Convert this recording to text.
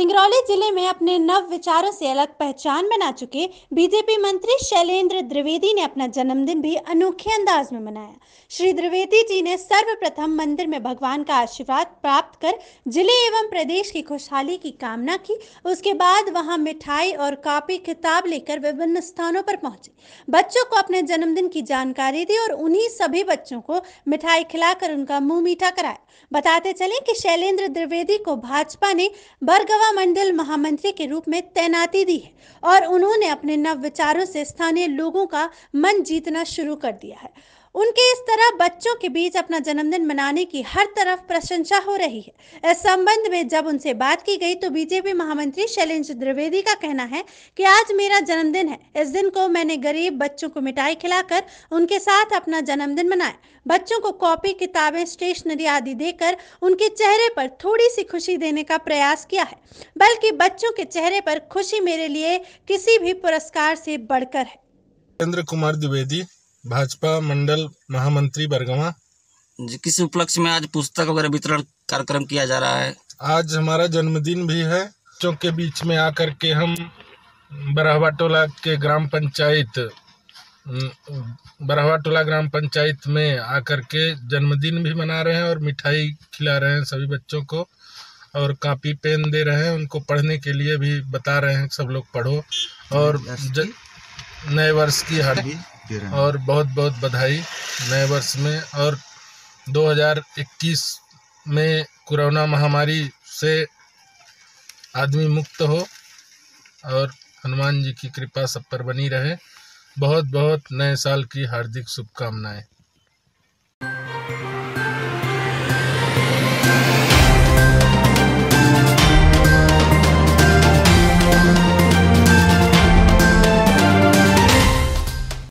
सिंगरौली जिले में अपने नव विचारों से अलग पहचान बना चुके बीजेपी मंत्री शैलेंद्र द्विवेदी ने अपना जन्मदिन भी अनोखे अंदाज में मनाया श्री द्विवेदी जी ने सर्वप्रथम मंदिर में भगवान का आशीर्वाद प्राप्त कर जिले एवं प्रदेश की खुशहाली की कामना की उसके बाद वहां मिठाई और कापी किताब लेकर विभिन्न स्थानों पर पहुंचे बच्चों को अपने जन्मदिन की जानकारी दी और उन्हीं सभी बच्चों को मिठाई खिलाकर उनका मुंह मीठा कराया बताते चले कि शैलेंद्र द्विवेदी को भाजपा ने बरगवा महामंडल महामंत्री के रूप में तैनाती दी है और उन्होंने अपने नव विचारों से स्थानीय लोगों का मन जीतना शुरू कर दिया है उनके इस तरह बच्चों के बीच अपना जन्मदिन मनाने की हर तरफ प्रशंसा हो रही है इस संबंध में जब उनसे बात की गई तो बीजेपी महामंत्री शैलेंद्र द्विवेदी का कहना है कि आज मेरा जन्मदिन है इस दिन को मैंने गरीब बच्चों को मिठाई खिलाकर उनके साथ अपना जन्मदिन मनाया बच्चों को कॉपी किताबें स्टेशनरी आदि देकर उनके चेहरे पर थोड़ी सी खुशी देने का प्रयास किया है बल्कि बच्चों के चेहरे पर खुशी मेरे लिए किसी भी पुरस्कार से बढ़कर है चंद्र कुमार द्विवेदी भाजपा मंडल महामंत्री बरगवा जी किस उपलक्ष्य में आज पुस्तक वगैरह वितरण कार्यक्रम किया जा रहा है आज हमारा जन्मदिन भी है बच्चों के बीच में आकर के हम बरहवा टोला के ग्राम पंचायत बरहवा टोला ग्राम पंचायत में आकर के जन्मदिन भी मना रहे हैं और मिठाई खिला रहे हैं सभी बच्चों को और कापी पेन दे रहे हैं उनको पढ़ने के लिए भी बता रहे हैं सब लोग पढ़ो और नए वर्ष की हार्दिक और बहुत बहुत बधाई नए वर्ष में और 2021 में कोरोना महामारी से आदमी मुक्त हो और हनुमान जी की कृपा सब पर बनी रहे बहुत बहुत नए साल की हार्दिक शुभकामनाएं